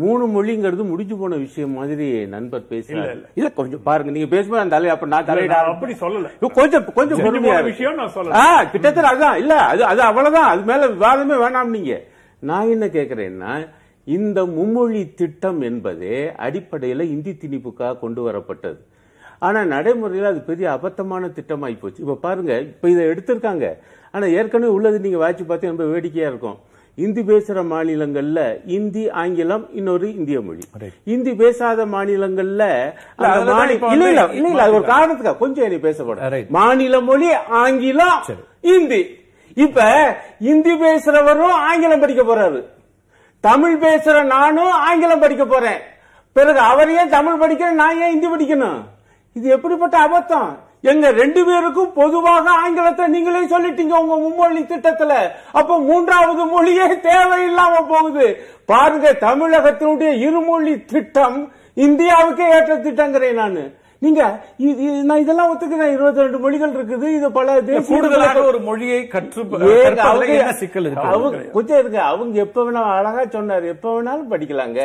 மூணு மொழிங்கிறது முடிஞ்சு போன விஷயம் மாதிரி நண்பர் பேசுறாரு இல்ல கொஞ்சம் பாருங்க நீங்க பேசும்போது அந்த அப்ப நான் தலையிட அப்படி சொல்லல கொஞ்சம் கொஞ்சம் பொறுமையா விஷயம் நான் சொல்லல கிட்டத்தட்ட அதுதான் இல்ல அது அது அவ்வளவுதான் அது மேல விவாதமே வேணாம் நீங்க நான் என்ன கேக்குறேன்னா இந்த மும்மொழி திட்டம் என்பது அடிப்படையில இந்தி திணிப்புக்காக கொண்டு வரப்பட்டது ஆனா நடைமுறையில் அது பெரிய அபத்தமான திட்டமாகி போச்சு இப்போ பாருங்க இப்போ இதை எடுத்திருக்காங்க ஆனா ஏற்கனவே உள்ளது நீங்கள் வாய்ச்சி பார்த்து ரொம்ப வேடிக்கையாக இருக்கும் இந்தி பேசுகிற மாநிலங்களில் இந்தி ஆங்கிலம் இன்னொரு இந்திய மொழி இந்தி பேசாத மாநிலங்களில் இல்ல இல்ல ஒரு காரணத்துக்காக கொஞ்சம் என்னை மாநில மொழி ஆங்கிலம் இந்தி இப்ப இந்தி பேசுறவரும் ஆங்கிலம் படிக்க போறாரு தமிழ் பேசுற நானும் ஆங்கிலம் படிக்க போறேன் பிறகு அவர் ஏன் தமிழ் படிக்கிறேன் நான் ஏன் இந்தி படிக்கணும் இது எப்படிப்பட்ட அபத்தம் எங்க ரெண்டு பேருக்கும் பொதுவாக ஆங்கிலத்தை நீங்களே சொல்லிட்டீங்க உங்க மும்மொழி திட்டத்துல அப்ப மூன்றாவது மொழியே தேவையில்லாம போகுது பாருங்க தமிழகத்தினுடைய இருமொழி திட்டம் இந்தியாவுக்கே ஏற்ற திட்டங்கிறேன் நான் நீங்க நான் இதெல்லாம் ஒத்துக்கிறேன் இருபத்தி ரெண்டு மொழிகள் இருக்குது இது பல தேசிய ஒரு மொழியை கற்று சிக்கல் கொஞ்சம் இருக்கு அவங்க எப்ப வேணாலும் அழகா சொன்னாரு எப்ப வேணாலும் படிக்கலாங்க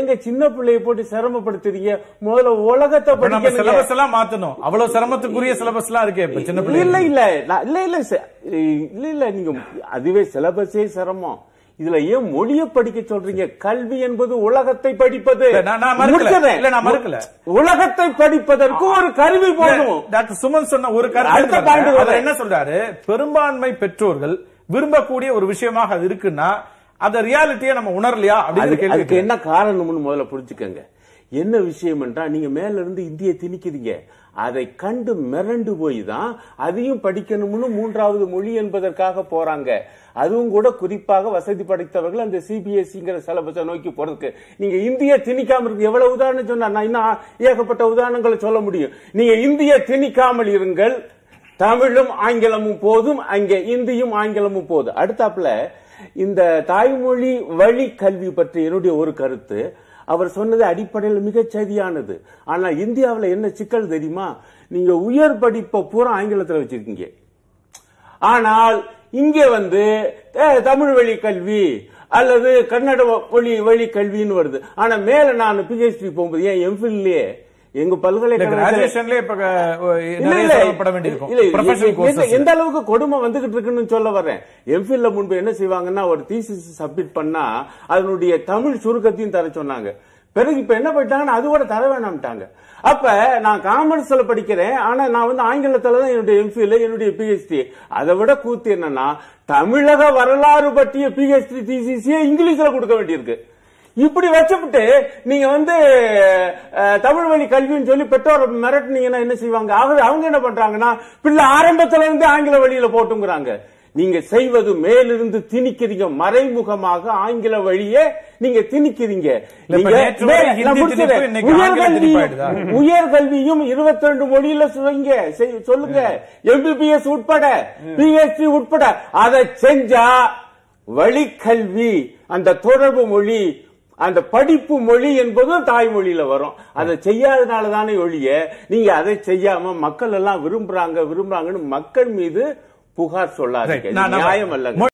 எங்க சின்ன பிள்ளைய போட்டு சிரமப்படுத்துறீங்க முதல்ல உலகத்தை படிக்க சிலபஸ் எல்லாம் மாத்தணும் அவ்வளவு சிரமத்துக்குரிய சிலபஸ் எல்லாம் இருக்கு சின்ன பிள்ளை இல்ல இல்ல இல்ல இல்ல இல்ல நீங்க அதுவே சிலபஸே சிரமம் இதுல ஏன் மொழிய படிக்க சொல்றீங்க கல்வி என்பது உலகத்தை படிப்பது உலகத்தை படிப்பதற்கு ஒரு கருவி போதும் டாக்டர் சுமன் சொன்ன ஒரு கருத்து என்ன சொல்றாரு பெரும்பான்மை பெற்றோர்கள் விரும்பக்கூடிய ஒரு விஷயமாக அது இருக்குன்னா அந்த ரியாலிட்டியை நம்ம உணரலையா அப்படின்னு அதுக்கு என்ன காரணம்னு முதல்ல புரிஞ்சுக்கங்க என்ன விஷயம் என்றால் நீங்கள் இருந்து இந்தியை திணிக்குதுங்க அதை கண்டு மிரண்டு போய் தான் அதையும் படிக்கணும்னு மூன்றாவது மொழி என்பதற்காக போறாங்க அதுவும் கூட குறிப்பாக வசதி படைத்தவர்கள் அந்த சிபிஎஸ்சிங்கிற சிலபஸை நோக்கி போறதுக்கு நீங்க இந்திய திணிக்காமல் இருக்கு எவ்வளவு உதாரணம் சொன்னா நான் இன்னும் ஏகப்பட்ட உதாரணங்களை சொல்ல முடியும் நீங்க இந்திய திணிக்காமல் இருங்கள் தமிழும் ஆங்கிலமும் போதும் அங்கே இந்தியும் ஆங்கிலமும் போதும் அடுத்தாப்புல இந்த தாய்மொழி வழி கல்வி பற்றி என்னுடைய ஒரு கருத்து அவர் சொன்னது அடிப்படையில் மிகச் சரியானது ஆனால் இந்தியாவில் என்ன சிக்கல் தெரியுமா நீங்க உயர் படிப்பை பூரா ஆங்கிலத்தில் வச்சிருக்கீங்க ஆனால் இங்கே வந்து தமிழ் வழி கல்வி அல்லது கன்னட மொழி வழி கல்வின்னு வருது ஆனா மேல நான் பிஹெச்டி போகும்போது ஏன் எம்ஃபில்லையே எங்க பல்கலைக்கழகத்துல எந்த அளவுக்கு கொடுமை வந்துகிட்டு இருக்குன்னு சொல்ல வரேன் எம்ஃபில்ல முன்பு என்ன செய்வாங்கன்னா ஒரு தீசிஸ் சப்மிட் பண்ணா அதனுடைய தமிழ் சுருக்கத்தையும் தர சொன்னாங்க பிறகு இப்ப என்ன பண்ணிட்டாங்கன்னா அது கூட தர வேணாம்ட்டாங்க அப்ப நான் காமர்ஸ்ல படிக்கிறேன் ஆனா நான் வந்து ஆங்கிலத்துலதான் தான் என்னுடைய எம்ஃபில் என்னுடைய பிஹெச்டி அதை விட கூத்து என்னன்னா தமிழக வரலாறு பற்றிய பிஹெச்டி டிசிசியே இங்கிலீஷ்ல கொடுக்க வேண்டியிருக்கு இப்படி வச்சுவிட்டு நீங்க வந்து தமிழ் வழி கல்வின்னு சொல்லி பெற்றோர் மிரட்டினீங்கன்னா என்ன செய்வாங்க ஆகவே அவங்க என்ன பண்றாங்கன்னா பிள்ளை ஆரம்பத்துல இருந்து ஆங்கில வழியில போட்டுங்கிறாங்க நீங்க செய்வது மேலிருந்து திணிக்கிறீங்க மறைமுகமாக ஆங்கில வழியே நீங்க திணிக்கிறீங்க உயர்கல்வியும் இருபத்தி ரெண்டு மொழியில சொல்லுங்க சொல்லுங்க எம்பிபிஎஸ் உட்பட பிஹெச்டி உட்பட அதை செஞ்சா வழிக்கல்வி அந்த தொடர்பு மொழி அந்த படிப்பு மொழி என்பதும் தாய்மொழியில வரும் அதை செய்யாததுனால தானே ஒழிய நீங்க அதை செய்யாம மக்கள் எல்லாம் விரும்புறாங்க விரும்புறாங்கன்னு மக்கள் மீது புகார் சொல்லாதீங்க நியாயம் அல்ல